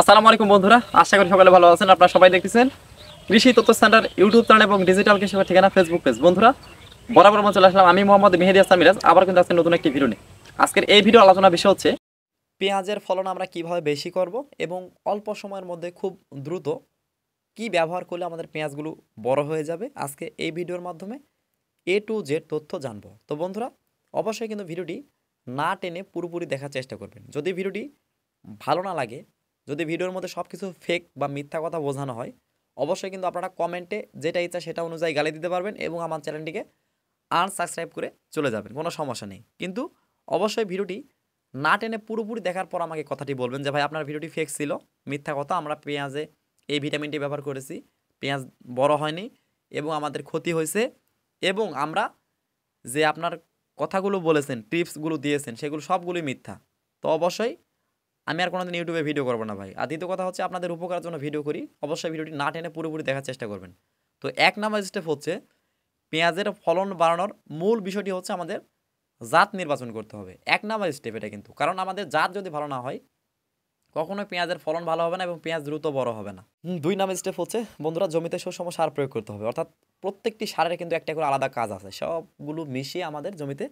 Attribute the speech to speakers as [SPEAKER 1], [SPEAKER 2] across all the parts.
[SPEAKER 1] আসসালামু আলাইকুম বন্ধুরা আশা করি সকালে ভালো আছেন আপনারা সবাই দেখতেছেন কৃষি তথ্য সেন্টার ইউটিউব চ্যানেল এবং ডিজিটাল কৃষি ঠিকানা ফেসবুক পেজ বন্ধুরা বরাবর মনে চলে আসলাম আমি মোহাম্মদ মেহেদি আসলাম মিরাজ আবার কিন্তু আজকে নতুন একটি ভিডিও নিয়ে আজকের এই ভিডিও আলোচনা বিষয় হচ্ছে পেঁয়াজের ফলন আমরা কিভাবে বেশি করব এবং অল্প সময়ের মধ্যে খুব দ্রুত কি ব্যবহার করলে আমাদের পেঁয়াজগুলো বড় হয়ে যাবে আজকে এই ভিডিওর মাধ্যমে এ টু জেড তথ্য জানবো তো বন্ধুরা অবশ্যই কিন্তু ভিডিওটি না টেনে পুরোপুরি দেখার চেষ্টা করবেন যদি ভিডিওটি ভালো না লাগে যদি ভিডিওর মধ্যে সব কিছু ফেক বা মিথ্যা কথা বোঝানো হয় অবশ্যই কিন্তু আপনারা কমেন্টে যেটা ইচ্ছা সেটা অনুযায়ী গালি দিতে পারবেন এবং আমার চ্যানেলটিকে আনসাবস্ক্রাইব করে চলে যাবেন কোনো সমস্যা নেই কিন্তু অবশ্যই ভিডিওটি না টেনে পুরোপুরি দেখার পর আমাকে কথাটি বলবেন যে ভাই আপনার ভিডিওটি ফেক ছিল মিথ্যা কথা আমরা পেঁয়াজে এই ভিটামিনটি ব্যবহার করেছি পেঁয়াজ বড় হয়নি এবং আমাদের ক্ষতি হয়েছে এবং আমরা যে আপনার কথাগুলো বলেছেন টিপসগুলো দিয়েছেন সেগুলো সবগুলোই মিথ্যা তো অবশ্যই আমি আর কোনোদিন ইউটিউবে ভিডিও করবো না ভাই আর দ্বিতীয় কথা হচ্ছে আপনাদের উপকার জন্য ভিডিও করি অবশ্যই ভিডিওটি না টেনে পুরোপুরি দেখার চেষ্টা করবেন তো এক নাম্বার স্টেপ হচ্ছে পেঁয়াজের ফলন বাড়ানোর মূল বিষয়টি হচ্ছে আমাদের জাত নির্বাচন করতে হবে এক নাম্বার স্টেপ এটা কিন্তু কারণ আমাদের জাত যদি ভালো না হয় কখনো পেঁয়াজের ফলন ভালো হবে না এবং পেঁয়াজ দ্রুত বড় হবে না দুই নাম্বার স্টেপ হচ্ছে বন্ধুরা জমিতে সুষম সার প্রয়োগ করতে হবে অর্থাৎ প্রত্যেকটি সারের কিন্তু একটা করে আলাদা কাজ আছে সবগুলো মিশিয়ে আমাদের জমিতে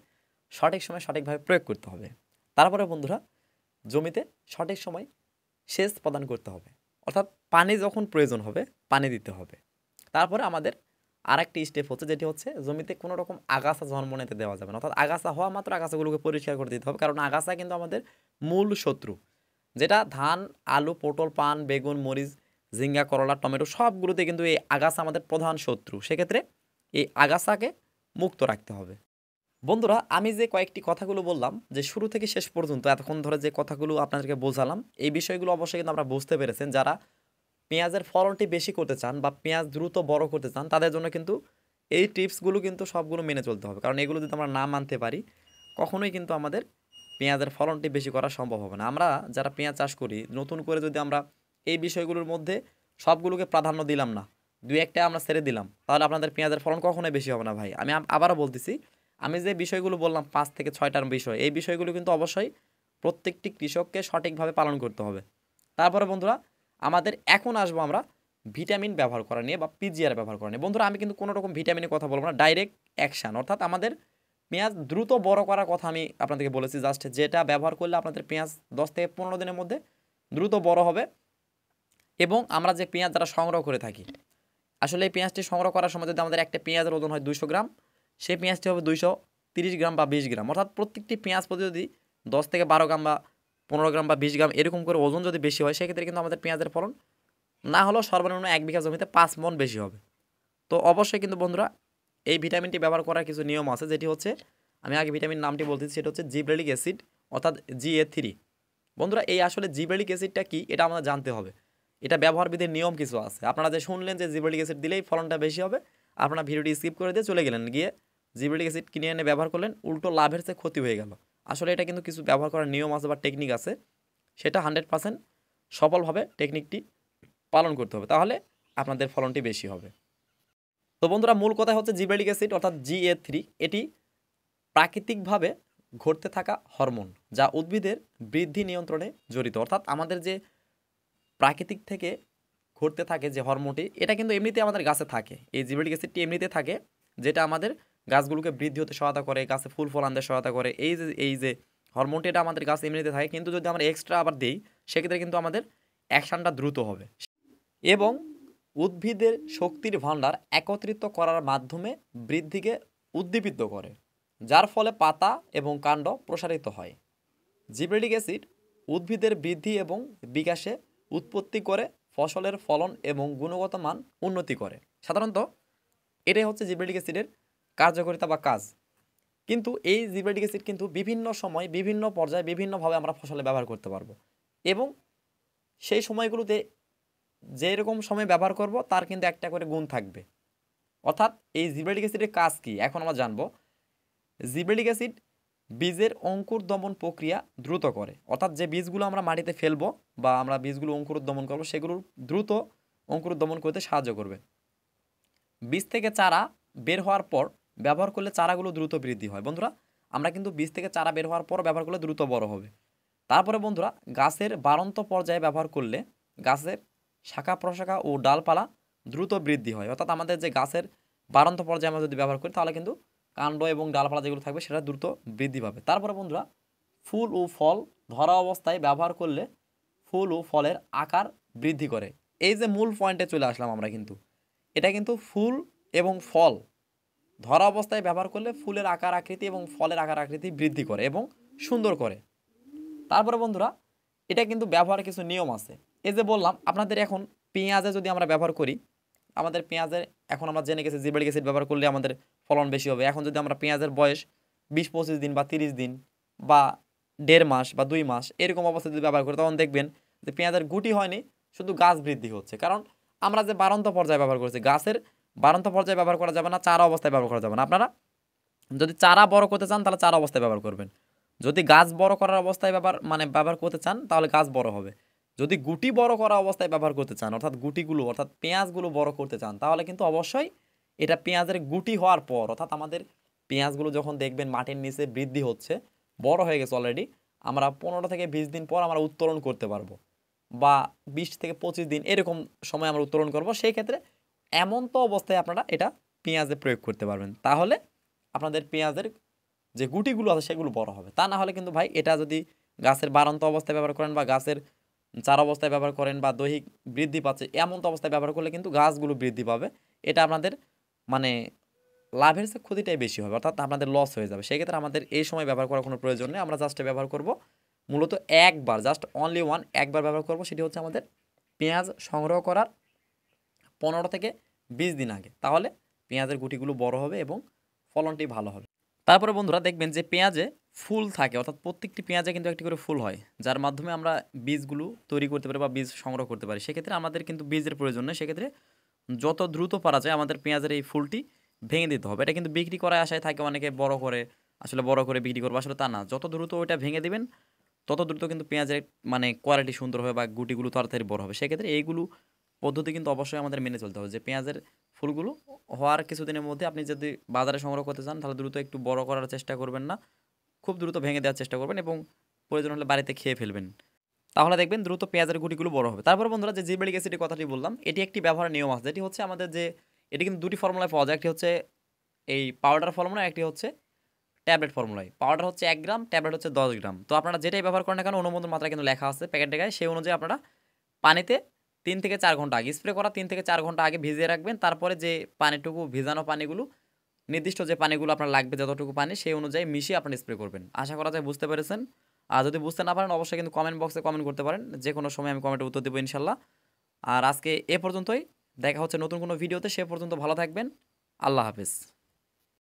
[SPEAKER 1] সঠিক সময় সঠিকভাবে প্রয়োগ করতে হবে তারপরে বন্ধুরা জমিতে সঠিক সময় সেচ প্রদান করতে হবে অর্থাৎ পানি যখন প্রয়োজন হবে পানি দিতে হবে তারপরে আমাদের আর একটি স্টেপ হচ্ছে যেটি হচ্ছে জমিতে কোনো রকম আগাছা জন্ম নিতে দেওয়া যাবে না অর্থাৎ আগাছা হওয়া মাত্র আগাছাগুলোকে পরিষ্কার করে দিতে হবে কারণ আগাছা কিন্তু আমাদের মূল শত্রু যেটা ধান আলু পটল পান বেগুন মরিচ ঝিঙ্গা করলা টমেটো সবগুলোতে কিন্তু এই আগাছা আমাদের প্রধান শত্রু সেক্ষেত্রে এই আগাছাকে মুক্ত রাখতে হবে বন্ধুরা আমি যে কয়েকটি কথাগুলো বললাম যে শুরু থেকে শেষ পর্যন্ত এতক্ষণ ধরে যে কথাগুলো আপনাদেরকে বোঝালাম এই বিষয়গুলো অবশ্যই কিন্তু আমরা বুঝতে পেরেছেন যারা পেঁয়াজের ফলনটি বেশি করতে চান বা পেঁয়াজ দ্রুত বড় করতে চান তাদের জন্য কিন্তু এই টিপসগুলো কিন্তু সবগুলো মেনে চলতে হবে কারণ এগুলো যদি আমরা না মানতে পারি কখনোই কিন্তু আমাদের পেঁয়াজের ফলনটি বেশি করা সম্ভব হবে না আমরা যারা পেঁয়াজ চাষ করি নতুন করে যদি আমরা এই বিষয়গুলোর মধ্যে সবগুলোকে প্রাধান্য দিলাম না দু একটা আমরা ছেড়ে দিলাম তাহলে আপনাদের পেঁয়াজের ফলন কখনোই বেশি হবে না ভাই আমি আবারও বলতেছি আমি যে বিষয়গুলো বললাম পাঁচ থেকে ছয়টার বিষয় এই বিষয়গুলো কিন্তু অবশ্যই প্রত্যেকটি কৃষককে সঠিকভাবে পালন করতে হবে তারপরে বন্ধুরা আমাদের এখন আসবো আমরা ভিটামিন ব্যবহার করা নিয়ে বা পিজিআর ব্যবহার করা নিয়ে বন্ধুরা আমি কিন্তু কোনো রকম ভিটামিনের কথা বলবো না ডাইরেক্ট অ্যাকশান অর্থাৎ আমাদের পেঁয়াজ দ্রুত বড় করার কথা আমি আপনাদেরকে বলেছি জাস্ট যেটা ব্যবহার করলে আপনাদের পেঁয়াজ দশ থেকে পনেরো দিনের মধ্যে দ্রুত বড় হবে এবং আমরা যে পেঁয়াজ যারা সংগ্রহ করে থাকি আসলে এই পেঁয়াজটি সংগ্রহ করার সময় যদি আমাদের একটা পেঁয়াজের ওজন হয় দুশো গ্রাম সেই পেঁয়াজটি হবে দুইশো তিরিশ গ্রাম বা বিশ গ্রাম অর্থাৎ প্রত্যেকটি পেঁয়াজ প্রতি যদি দশ থেকে বারো গ্রাম বা পনেরো গ্রাম বা বিশ গ্রাম এরকম করে ওজন যদি বেশি হয় সেক্ষেত্রে কিন্তু আমাদের পেঁয়াজের ফলন না হলেও সর্বনিম্ন এক বিঘা জমিতে পাঁচ মন বেশি হবে তো অবশ্যই কিন্তু বন্ধুরা এই ভিটামিনটি ব্যবহার করার কিছু নিয়ম আছে যেটি হচ্ছে আমি আগে ভিটামিন নামটি বলতেছি সেটা হচ্ছে জিব্রেলিক অ্যাসিড অর্থাৎ জি এ থ্রি বন্ধুরা এই আসলে জিব্রেলিক অ্যাসিডটা কী এটা আমাদের জানতে হবে এটা ব্যবহারবিধির নিয়ম কিছু আছে আপনারা যে শুনলেন যে জিব্রেলিক অ্যাসিড দিলেই ফলনটা বেশি হবে আপনারা ভিডিওটি স্কিপ করে দিয়ে চলে গেলেন গিয়ে জিবরিটিক অ্যাসিড কিনে এনে ব্যবহার করলেন উল্টো লাভের চেয়ে ক্ষতি হয়ে গেল আসলে এটা কিন্তু কিছু ব্যবহার করার নিয়ম আছে বা টেকনিক আছে সেটা হান্ড্রেড পার্সেন্ট সফলভাবে টেকনিকটি পালন করতে হবে তাহলে আপনাদের ফলনটি বেশি হবে তো বন্ধুরা মূল কথা হচ্ছে জিবেলিক অ্যাসিড অর্থাৎ জি এ থ্রি এটি প্রাকৃতিকভাবে ঘটতে থাকা হরমোন যা উদ্ভিদের বৃদ্ধি নিয়ন্ত্রণে জড়িত অর্থাৎ আমাদের যে প্রাকৃতিক থেকে ঘটতে থাকে যে হরমোনটি এটা কিন্তু এমনিতে আমাদের গাছে থাকে এই জিবেলিক অ্যাসিডটি এমনিতে থাকে যেটা আমাদের গাছগুলোকে বৃদ্ধি হতে সহায়তা করে গাছে ফুল ফল আনতে সহায়তা করে এই যে এই যে হরমোনটি এটা আমাদের গাছ এমনিতে থাকে কিন্তু যদি আমরা এক্সট্রা আবার দিই সেক্ষেত্রে কিন্তু আমাদের অ্যাকশানটা দ্রুত হবে এবং উদ্ভিদের শক্তির ভাণ্ডার একত্রিত করার মাধ্যমে বৃদ্ধিকে উদ্দীপিত করে যার ফলে পাতা এবং কাণ্ড প্রসারিত হয় জিব্রেডিক অ্যাসিড উদ্ভিদের বৃদ্ধি এবং বিকাশে উৎপত্তি করে ফসলের ফলন এবং গুণগত মান উন্নতি করে সাধারণত এটাই হচ্ছে জিব্রেডিক অ্যাসিডের কার্যকারিতা বা কাজ কিন্তু এই জিবরেটিক অ্যাসিড কিন্তু বিভিন্ন সময় বিভিন্ন পর্যায়ে বিভিন্নভাবে আমরা ফসলে ব্যবহার করতে পারবো এবং সেই সময়গুলোতে যেরকম সময় ব্যবহার করব তার কিন্তু একটা করে গুণ থাকবে অর্থাৎ এই জিবরেটিক অ্যাসিডের কাজ কি এখন আমরা জানব জিবরেটিক অ্যাসিড বীজের অঙ্কুর দমন প্রক্রিয়া দ্রুত করে অর্থাৎ যে বীজগুলো আমরা মাটিতে ফেলবো বা আমরা বীজগুলো অঙ্কুর দমন করবো সেগুলোর দ্রুত অঙ্কুর দমন করতে সাহায্য করবে বীজ থেকে চারা বের হওয়ার পর ব্যবহার করলে চারাগুলো দ্রুত বৃদ্ধি হয় বন্ধুরা আমরা কিন্তু বীজ থেকে চারা বের হওয়ার পর ব্যবহার করলে দ্রুত বড় হবে তারপরে বন্ধুরা গাছের বারন্ত পর্যায়ে ব্যবহার করলে গাছের শাখা প্রশাখা ও ডালপালা দ্রুত বৃদ্ধি হয় অর্থাৎ আমাদের যে গাছের বারন্ত পর্যায়ে আমরা যদি ব্যবহার করি তাহলে কিন্তু কাণ্ড এবং ডালপালা যেগুলো থাকবে সেটা দ্রুত বৃদ্ধি পাবে তারপরে বন্ধুরা ফুল ও ফল ধরা অবস্থায় ব্যবহার করলে ফুল ও ফলের আকার বৃদ্ধি করে এই যে মূল পয়েন্টে চলে আসলাম আমরা কিন্তু এটা কিন্তু ফুল এবং ফল ধরা অবস্থায় ব্যবহার করলে ফুলের আকার আকৃতি এবং ফলের আকার আকৃতি বৃদ্ধি করে এবং সুন্দর করে তারপরে বন্ধুরা এটা কিন্তু ব্যবহারের কিছু নিয়ম আছে এই যে বললাম আপনাদের এখন পেঁয়াজে যদি আমরা ব্যবহার করি আমাদের পেঁয়াজের এখন আমরা জেনে গেছি জিবেলিক অ্যাসিড ব্যবহার করলে আমাদের ফলন বেশি হবে এখন যদি আমরা পেঁয়াজের বয়স বিশ পঁচিশ দিন বা তিরিশ দিন বা দেড় মাস বা দুই মাস এরকম অবস্থা যদি ব্যবহার করি তখন দেখবেন যে পেঁয়াজের গুটি হয়নি শুধু গাছ বৃদ্ধি হচ্ছে কারণ আমরা যে বারন্ত পর্যায়ে ব্যবহার করছি গাছের বারন্ত পর্যায়ে ব্যবহার করা যাবে না চারা অবস্থায় ব্যবহার করা যাবে না আপনারা যদি চারা বড় করতে চান তাহলে চারা অবস্থায় ব্যবহার করবেন যদি গাছ বড় করার অবস্থায় ব্যবহার মানে ব্যবহার করতে চান তাহলে গাছ বড় হবে যদি গুটি বড় করা অবস্থায় ব্যবহার করতে চান অর্থাৎ গুটিগুলো অর্থাৎ পেঁয়াজগুলো বড় করতে চান তাহলে কিন্তু অবশ্যই এটা পেঁয়াজের গুটি হওয়ার পর অর্থাৎ আমাদের পেঁয়াজগুলো যখন দেখবেন মাটির নিচে বৃদ্ধি হচ্ছে বড় হয়ে গেছে অলরেডি আমরা পনেরো থেকে বিশ দিন পর আমরা উত্তোলন করতে পারবো বা বিশ থেকে পঁচিশ দিন এরকম সময় আমরা উত্তোলন করব সেই ক্ষেত্রে এমন তো অবস্থায় আপনারা এটা পেঁয়াজে প্রয়োগ করতে পারবেন তাহলে আপনাদের পেঁয়াজের যে গুটিগুলো আছে সেগুলো বড় হবে তা না হলে কিন্তু ভাই এটা যদি গাছের বাড়ন্ত অবস্থায় ব্যবহার করেন বা গাছের চার অবস্থায় ব্যবহার করেন বা দৈহিক বৃদ্ধি পাচ্ছে এমন তো অবস্থায় ব্যবহার করলে কিন্তু গাছগুলো বৃদ্ধি পাবে এটা আপনাদের মানে লাভের সে ক্ষতিটাই বেশি হবে অর্থাৎ আপনাদের লস হয়ে যাবে সেক্ষেত্রে আমাদের এই সময় ব্যবহার করার কোনো প্রয়োজন নেই আমরা জাস্টে ব্যবহার করব মূলত একবার জাস্ট অনলি ওয়ান একবার ব্যবহার করব সেটি হচ্ছে আমাদের পেঁয়াজ সংগ্রহ করার পনেরো থেকে 20 দিন আগে তাহলে পেঁয়াজের গুটিগুলো বড় হবে এবং ফলনটি ভালো হবে তারপরে বন্ধুরা দেখবেন যে পেঁয়াজে ফুল থাকে অর্থাৎ প্রত্যেকটি পেঁয়াজে কিন্তু একটি করে ফুল হয় যার মাধ্যমে আমরা বীজগুলো তৈরি করতে পারি বা বীজ সংগ্রহ করতে পারি সেক্ষেত্রে আমাদের কিন্তু বীজের প্রয়োজন নেই সেক্ষেত্রে যত দ্রুত পারা যায় আমাদের পেঁয়াজের এই ফুলটি ভেঙে দিতে হবে এটা কিন্তু বিক্রি করার আশায় থাকে অনেকে বড় করে আসলে বড় করে বিক্রি করবো আসলে তা না যত দ্রুত ওইটা ভেঙে দেবেন তত দ্রুত কিন্তু পেঁয়াজের মানে কোয়ালিটি সুন্দর হবে বা গুটিগুলো তাড়াতাড়ি বড় হবে সেক্ষেত্রে এইগুলো পদ্ধতি কিন্তু অবশ্যই আমাদের মেনে চলতে হবে যে পেঁয়াজের ফুলগুলো হওয়ার কিছুদিনের মধ্যে আপনি যদি বাজারে সংগ্রহ করতে চান তাহলে দ্রুত একটু বড় করার চেষ্টা করবেন না খুব দ্রুত ভেঙে দেওয়ার চেষ্টা করবেন এবং প্রয়োজন হলে বাড়িতে খেয়ে ফেলবেন তাহলে দেখবেন দ্রুত পেঁয়াজের গুটিগুলো বড় হবে তারপর বন্ধুরা যে জিবেলিক অ্যাসিডের কথাটি বললাম এটি একটি ব্যবহারের নিয়ম আছে যেটি হচ্ছে আমাদের যে এটি কিন্তু দুটি ফর্মুলায় পাওয়া যায় একটি হচ্ছে এই পাউডার ফর্মুলা একটি হচ্ছে ট্যাবলেট ফর্মুলায় পাউডার হচ্ছে এক গ্রাম ট্যাবলেট হচ্ছে দশ গ্রাম তো আপনারা যেটাই ব্যবহার করেন না কেন অনুমোদন মাত্রা কিন্তু লেখা আছে প্যাকেটে গায়ে সেই অনুযায়ী আপনারা পানিতে তিন থেকে চার ঘন্টা আগে স্প্রে করা তিন থেকে চার ঘন্টা আগে ভিজিয়ে রাখবেন তারপরে যে পানিটুকু ভিজানো পানিগুলো নির্দিষ্ট যে পানিগুলো আপনার লাগবে যতটুকু পানি সেই অনুযায়ী মিশিয়ে আপনি স্প্রে করবেন আশা করা যায় বুঝতে পেরেছেন আর যদি বুঝতে না পারেন অবশ্যই কিন্তু কমেন্ট বক্সে কমেন্ট করতে পারেন যে কোনো সময় আমি কমেন্টে উত্তর দেবো ইনশাল্লাহ আর আজকে এ পর্যন্তই দেখা হচ্ছে নতুন কোনো ভিডিওতে সে পর্যন্ত ভালো থাকবেন আল্লাহ হাফিজ